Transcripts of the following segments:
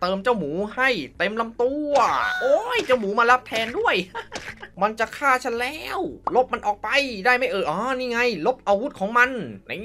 เติมเจ้าหมูให้เต็มลำตัว โอ้ย เจ้าหมูมารับแทนด้วย มันจะฆ่าฉันแล้ว ลบมันออกไปได้ไหมเอออ๋อ นี่ไง ลบอาวุธของมัน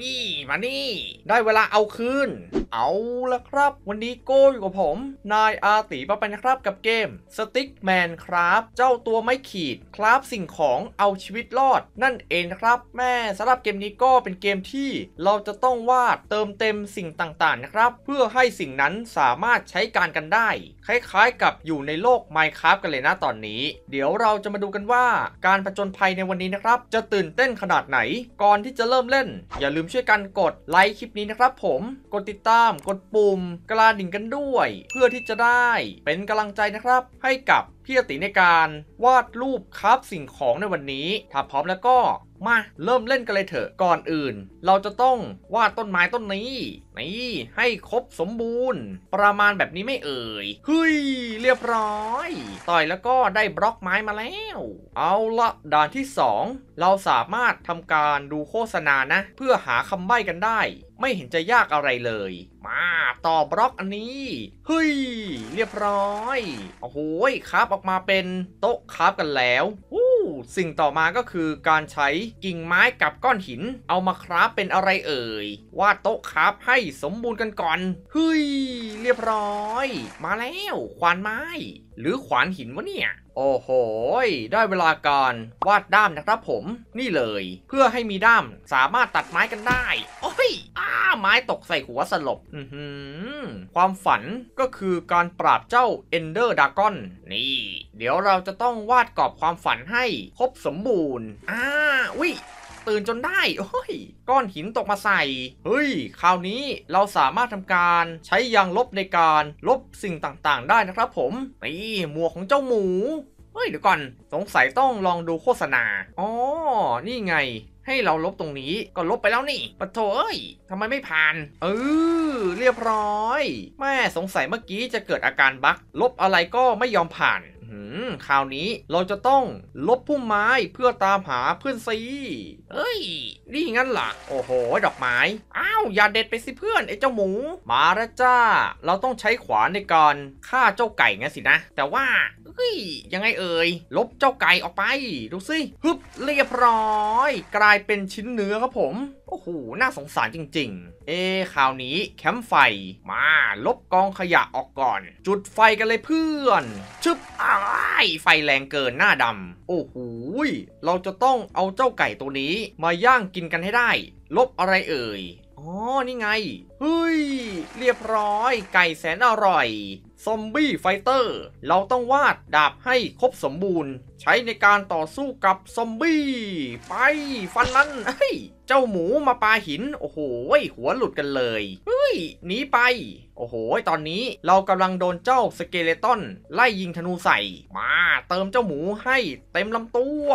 นี่มานี่ ได้เวลาเอาคืนเอาละครับ วันนี้โก้อยู่กับผม นายอาตีปาะปันครับกับเกมสติ๊กแมนครับเจ้าตัวไม่ขีด ครับสิ่งของเอาชีวิตรอดนั่นเองครับ แม่สำหรับเกมนี้ก็เป็นเกมที่เราจะต้องวาดเติมเต็มสิ่งต่างๆ นะครับ เพื่อให้สิ่งนั้นสามารถใช้การกันได้ คล้ายๆ กับอยู่ในโลก Minecraft กันเลยนะตอนนี้ เดี๋ยวเราจะมาดูกันว่าการผจญภัยในวันนี้นะครับจะตื่นเต้นขนาดไหน ก่อนที่จะเริ่มเล่น อย่าลืมช่วยกันกดไลค์คลิปนี้นะครับ ผมกดติดตามามกดปุ่มกระดิ่งกันด้วยเพื่อที่จะได้เป็นกำลังใจนะครับให้กับพี่ติในการวาดรูปครับสิ่งของในวันนี้ ถ้าพร้อมแล้วก็มา เริ่มเล่นกันเลยเถอะก่อนอื่น เราจะต้องวาดต้นไม้ต้นนี้นี่ให้ครบสมบูรณ์ ประมาณแบบนี้ไม่เอ่ยเฮ้ยเรียบร้อยต่อยแล้วก็ได้บล็อกไม้มาแล้ว เอาละด่านที่2เราสามารถทำการดูโฆษณานะ เพื่อหาคำใบ้กันได้ ไม่เห็นจะยากอะไรเลย มาต่อบล็อกอันนี้เฮ้ยเรียบร้อยโอ้โหครับออกมาเป็นโต๊ะครับกันแล้วโสิ่งต่อมาก็คือการใช้กิ่งไม้กับก้อนหิน เอามาคราฟเป็นอะไรเอ่ย วาดโต๊ะคราฟให้สมบูรณ์กันก่อนเฮ้ยเรียบร้อย มาแล้ว ขวานไม้ หรือขวานหินวะเนี่ย โอ้โหได้เวลาการวาดด้ามนะครับผมนี่เลย เพื่อให้มีด้ามสามารถตัดไม้กันได้โอ้ยอ้าไม้ ตกใส่หัว สลบความฝันก็คือการปราบ เจ้าเอนเดอร์ดากอนนี่ เดี๋ยวเราจะต้องวาดกรอบความฝันให้ ครบ สมบูรณ์อ่าวิตื่น จนได้โอ้ยก้อนหินตกมาใส่ เฮ้ย คราวนี้เราสามารถทำการใช้ยางลบ ในการลบสิ่งต่างๆได้นะครับ ผมนี่หมวกของเจ้าหมูเฮ้ยเดี๋ยวก่อนสงสัยต้องลองดูโฆษณา อ๋อ นี่ไง ให้เราลบตรงนี้ก็ลบไปแล้วนี่ปะโถเอ้ยทำไมไม่ผ่าน เออเรียบร้อย แม่สงสัยเมื่อกี้จะเกิดอาการบั๊กลบอะไรก็ไม่ยอมผ่านคราวนี้เราจะต้องลบพุ่มไม้เพื่อตามหาเพื่อนซีเฮ้ย นี่งั้นล่ะ โอ้โห ดอกไม้ อ้าว อย่าเด็ดไปสิเพื่อนไอ้เจ้าหมู มาละจ้า เราต้องใช้ขวานในการฆ่าเจ้าไก่งั้นสินะ แต่ว่าเฮ้ยยังไงเอ่ย ลบเจ้าไก่ออกไป ดูสิฮึบเรียบร้อย กลายเป็นชิ้นเนื้อครับผม โอ้โห น่าสงสารจริง ๆ เอคราวนี้แคมป์ไฟ มาลบกองขยะออกก่อน จุดไฟกันเลยเพื่อน ชึบไฟแรงเกินหน้าดำ โอ้โห เราจะต้องเอาเจ้าไก่ตัวนี้ มาย่างกินกันให้ได้ ลบอะไรเอ่ย อ๋อนี่ไง เฮ้ย เรียบร้อย ไก่แสนอร่อยซอมบี้ไฟเตอร์ เราต้องวาดดาบให้ครบสมบูรณ์ ใช้ในการต่อสู้กับซอมบี้ ไปฟันลันเฮ้ยเจ้าหมูมาปาหิน โอ้โหหัวหลุดกันเลยเฮ้ยหนีไป โอ้โห ตอนนี้เรากำลังโดนเจ้าสเกเลตอนไล่ยิงธนูใส่ มาเติมเจ้าหมูให้เต็มลำตัว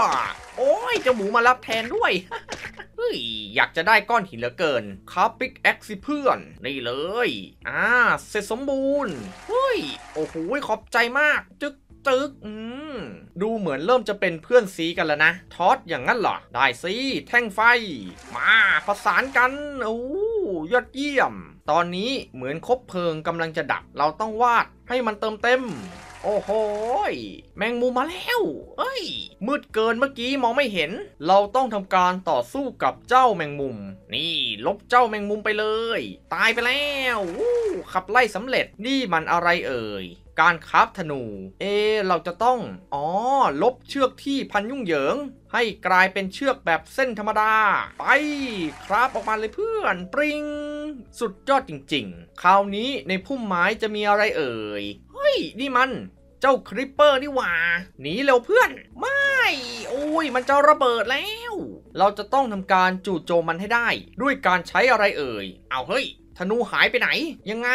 โอ้ยเจ้าหมูมารับแทนด้วย้ยอยากจะได้ก้อนหินเหลือเกินคาปิกแอคสิเพื่อน นี่เลย อ่า เสร็จสมบูรณ์ เฮ้ย โอ้โห ขอบใจมาก จึ๊กจึกอืมดูเหมือนเริ่มจะเป็นเพื่อนซีกันแล้วนะ ทอดอย่างนั้นเหรอ ได้สิแท่งไฟ มาประสานกันโอ้ยอดเยี่ยม ตอนนี้เหมือนคบเพลิงกำลังจะดับเราต้องวาดให้มันเติมเต็มโอ้โหแมงมุมมาแล้ว เอ้ย มืดเกินเมื่อกี้มองไม่เห็น เราต้องทำการต่อสู้กับเจ้าแมงมุม นี่ ลบเจ้าแมงมุมไปเลย ตายไปแล้ว ขับไล่สำเร็จ นี่มันอะไรเอ่ย การคับฟธนู เอ เราจะต้อง อ๋อ ลบเชือกที่พันยุ่งเหยิง ให้กลายเป็นเชือกแบบเส้นธรรมดา ไป ครัฟออกมาเลยเพื่อน ปริง สุดยอดจริงๆ คราวนี้ในพุ่มไม้จะมีอะไรเอ่ยนี่มันเจ้าคริปเปอร์นี่หว่าหนีเร็วเพื่อนไม่ โอ้ย มันจะระเบิดแล้ว เราจะต้องทำการจู่โจมมันให้ได้ ด้วยการใช้อะไรเอ่ยเอาเฮ้ยธนูหายไปไหน ยังไง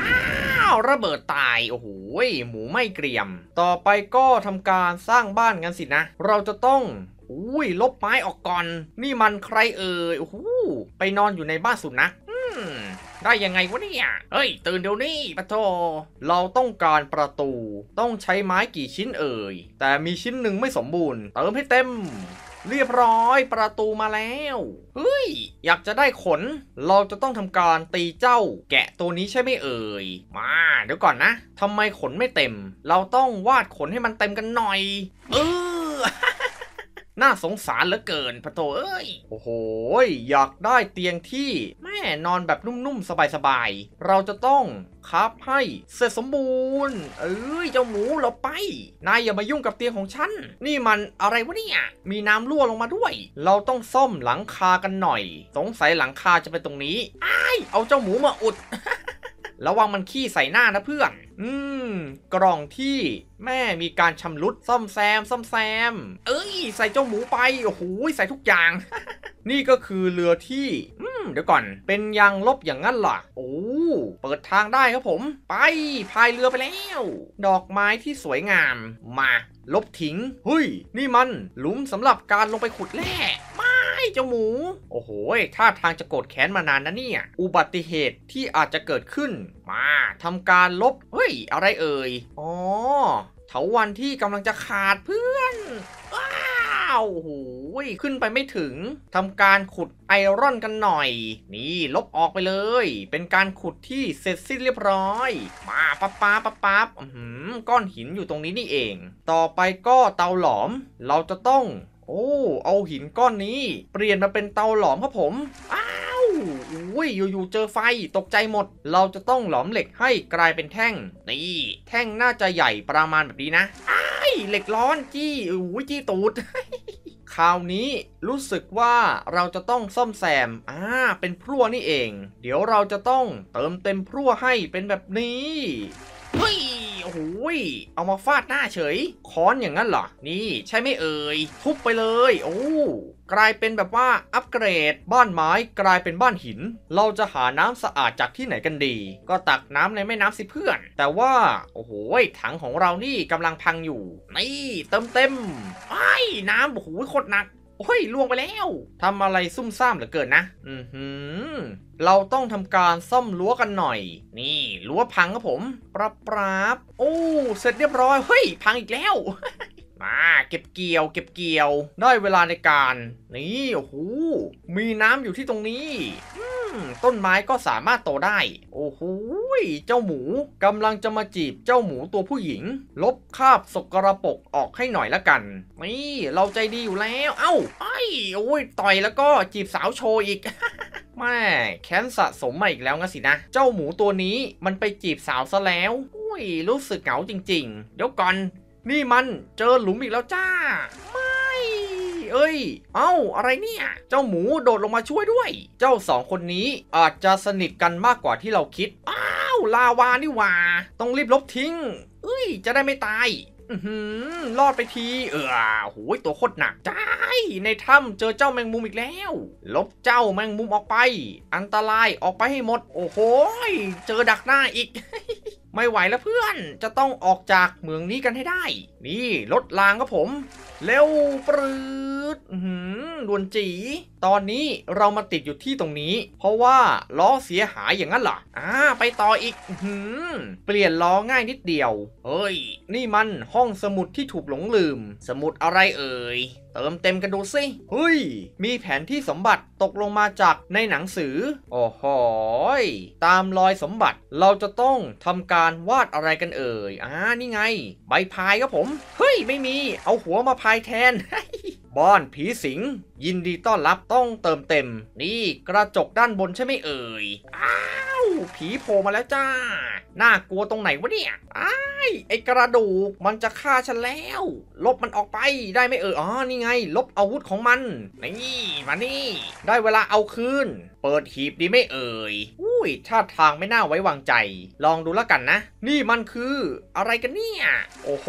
อ้าวระเบิดตายโอ้โหหมูไม่เกรียม ต่อไปก็ทำการสร้างบ้านกันสิ นะ เราจะต้อง อุ้ย ลบไม้ออกก่อน นี่มันใครเอ่ยโอ้โหไปนอนอยู่ในบ้านสุนัขได้ยังไงวะเนี่ย เฮ้ย ตื่นเดี๋ยวนี้ปะโทเราต้องการประตู ต้องใช้ไม้กี่ชิ้นเอ่ย แต่มีชิ้นหนึ่งไม่สมบูรณ์เติมให้เต็ม เรียบร้อยประตูมาแล้วเฮ้ยอยากจะได้ขน เราจะต้องทำการตีเจ้าแกะตัวนี้ใช่ไหมเอ่ย มาเดี๋ยวก่อนนะ ทำไมขนไม่เต็ม เราต้องวาดขนให้มันเต็มกันหน่อยเออน่าสงสารเหลือเกินพะโตเอ้ย โอ้โหอยากได้เตียงที่แม่นอนแบบนุ่มๆ สบายๆ เราจะต้องครับให้ เสร็จสมบูรณ์ เอ้ย เจ้าหมูเราไป นายอย่ามายุ่งกับเตียงของฉัน นี่มันอะไรวะเนี่ย มีน้ำรั่วลงมาด้วย เราต้องซ่อมหลังคากันหน่อย สงสัยหลังคาจะเป็นตรงนี้ไอ้เอาเจ้าหมูมาอุดระวังมันขี้ใส่หน้านะเพื่อน อืมกล่องที่แม่มีการชำรุดซ่อมแซม ซ่อมแซม เอ้ย ใส่เจ้าหมูไป โอ้โหใส่ทุกอย่าง นี่ก็คือเรือที่ อืมเดี๋ยวก่อน เป็นยางลบอย่างนั้นหรอ โอ้ เปิดทางได้ครับผม ไป พายเรือไปแล้ว ดอกไม้ที่สวยงาม มาลบทิ้งเฮ้ย นี่มันหลุมสำหรับการลงไปขุดแร่เจ้าหมู โอ้โหท่าทางจะโกรธแค้นมานานนะเนี่ย อุบัติเหตุที่อาจจะเกิดขึ้น มาทำการลบ เฮ้ย อะไรเอ่ย อ๋อ เถาวันที่กำลังจะขาดเพื่อนาว โอ้โหขึ้นไปไม่ถึงทำการขุดไอรอนกันหน่อย นี่ลบออกไปเลย เป็นการขุดที่เสร็จสิ้นเรียบร้อย มาปั๊บปั๊บปั๊บปั๊บก้อนหินอยู่ตรงนี้นี่เอง ต่อไปก็เตาหลอมเราจะต้องโอ้ เอาหินก้อนนี้ เปลี่ยนมาเป็นเตาหลอมครับผม อ้าวอุ้ยอยู่ๆเจอไฟตกใจหมด เราจะต้องหลอมเหล็กให้กลายเป็นแท่ง นี่แท่งน่าจะใหญ่ประมาณแบบนี้นะ อ้ายเหล็กร้อนจี้อุ้ยจี้ตูด คราวนี้รู้สึกว่าเราจะต้องซ่อมแซมอ่าเป็นพรั่วนี่เอง เดี๋ยวเราจะต้องเติมเต็มพรั่วให้เป็นแบบนี้เฮ้ยโอ้โหเอามาฟาดหน้าเฉย ค้อนอย่างนั้นเหรอ นี่ใช่ไม่เอ่ย ทุบไปเลย โอ้ กลายเป็นแบบว่าอัปเกรดบ้านไม้กลายเป็นบ้านหิน เราจะหาน้ำสะอาดจากที่ไหนกันดี ก็ตักน้ำในแม่น้ำสิเพื่อน แต่ว่าโอ้โห ถังของเรานี่กำลังพังอยู่ นี่เต็มเต็มไอ้น้ำโอ้โหโคตรหนักโอ้ยล่วงไปแล้วทำอะไรซุ่มซ่ามเหลือเกินนะ อือหือ เราต้องทำการซ่อมรั้วกันหน่อย นี่ รั้วพังครับผม ปรับปรับโอ้ เสร็จเรียบร้อย เฮ้ย พังอีกแล้ว มาเก็บเกี่ยว เก็บเกี่ยวได้เวลาในการ นี่ โอ้โหมีน้ำอยู่ที่ตรงนี้ต้นไม้ก็สามารถโตได้ โอ้โหเจ้าหมูกำลังจะมาจีบเจ้าหมูตัวผู้หญิง ลบคาบสกรปรกออกให้หน่อยละกัน นี่เราใจดีอยู่แล้ว เอ้าไอ้โอ้ย ต่อยแล้วก็จีบสาวโชว์อีก แม่แค้นสะสมมาอีกแล้วงั้นสินะ เจ้าหมูตัวนี้มันไปจีบสาวซะแล้วอุ้ย รู้สึกเหงาจริงๆ เดี๋ยวก่อน นี่มันเจอหลุมอีกแล้วจ้าเอ้ยเอ้า อะไรเนี่ย เจ้าหมูโดดลงมาช่วยด้วย เจ้าสองคนนี้อาจจะสนิทกันมากกว่าที่เราคิดอ้าวลาวานี่ว่าต้องรีบลบทิ้งเอ้ย จะได้ไม่ตายรอดไปที เออโหยตัวโคตรหนักใจในถ้ำเจอเจ้าแมงมุมอีกแล้ว ลบเจ้าแมงมุมออกไป อันตราย ออกไปให้หมด โอ้โห เจอดักหน้าอีก ไม่ไหวแล้วเพื่อน จะต้องออกจากเมืองนี้กันให้ได้ นี่รถรางครับผม เร็วปรือดดวนจี ตอนนี้เรามาติดอยู่ที่ตรงนี้ เพราะว่าล้อเสียหายอย่างนั้นเหรออ่า ไปต่ออีก เปลี่ยนล้อง่ายนิดเดียว เฮ้ย นี่มันห้องสมุดที่ถูกหลงลืม สมุดอะไรเอ่ย เติมเต็มกันดูสิเฮ้ย มีแผนที่สมบัติตกลงมาจากในหนังสือ โอ้โหตามรอยสมบัติเราจะต้องทำการวาดอะไรกันเอ่ย อ่านี่ไง ใบพายครับผม เฮ้ยไม่มี เอาหัวมาพายแทนบอนผีสิงยินดีต้อนรับต้องเติมเต็ม นี่กระจกด้านบนใช่ไหมเอ่ยอ้าผีโผล่มาแล้วจ้า น่ากลัวตรงไหนวะเนี่ยไอ้ไอกระดูกมันจะฆ่าฉันแล้ว ลบมันออกไปได้ไหมเอออ๋อนี่ไง ลบอาวุธของมัน นี่มานี่ ได้เวลาเอาคืน เปิดหีบดีไม่เอ่ย อุ้ยท่าทางไม่น่าไว้วางใจ ลองดูแล้วกันนะ นี่มันคืออะไรกันเนี่ย โอ้โห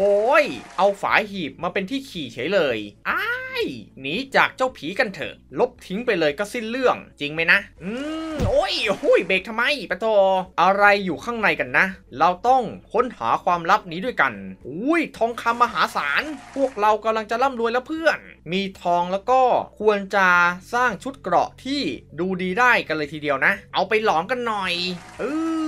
เอาฝาหีบมาเป็นที่ขี่เฉยเลยอ้ายหนีจากเจ้าผีกันเถอะ ลบทิ้งไปเลยก็สิ้นเรื่องจริงไหมนะ อืมโอ้ยโอ้ยเบรกทำไมปตออะไรอยู่ข้างในกันนะ เราต้องค้นหาความลับนี้ด้วยกัน อุ้ยทองคำมหาศาล พวกเรากำลังจะร่ำรวยแล้วเพื่อน มีทองแล้วก็ควรจะสร้างชุดเกราะที่ดูดีได้กันเลยทีเดียวนะ เอาไปหลอมกันหน่อยเออ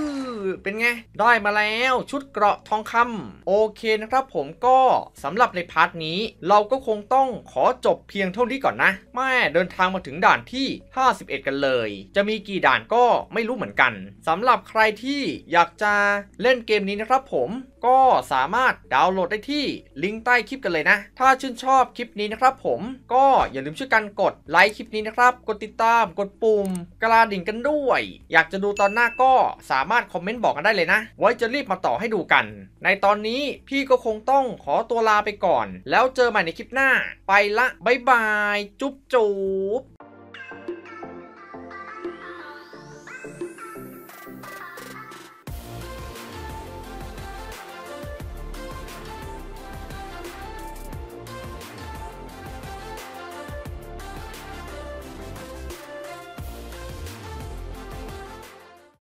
เป็นไงได้มาแล้วชุดเกราะทองคำโอเคนะครับผมก็สำหรับในพาร์ทนี้เราก็คงต้องขอจบเพียงเท่านี้ก่อนนะแม่เดินทางมาถึงด่านที่ 51 กันเลย จะมีกี่ด่านก็ไม่รู้เหมือนกัน สำหรับใครที่อยากจะเล่นเกมนี้นะครับ ผมก็สามารถดาวน์โหลดได้ที่ลิงก์ใต้คลิปกันเลยนะถ้าชื่นชอบคลิปนี้นะครับ ผมก็อย่าลืมช่วยกันกดไลค์คลิปนี้นะครับกดติดตามกดปุ่มกระดิ่งกันด้วย อยากจะดูตอนหน้าก็สามารถคอมเมนต์นต์บอกกันได้เลยนะ ไว้จะรีบมาต่อให้ดูกัน ในตอนนี้พี่ก็คงต้องขอตัวลาไปก่อน แล้วเจอใหม่ในคลิปหน้า ไปละบายบาย จุ๊บจุ๊บ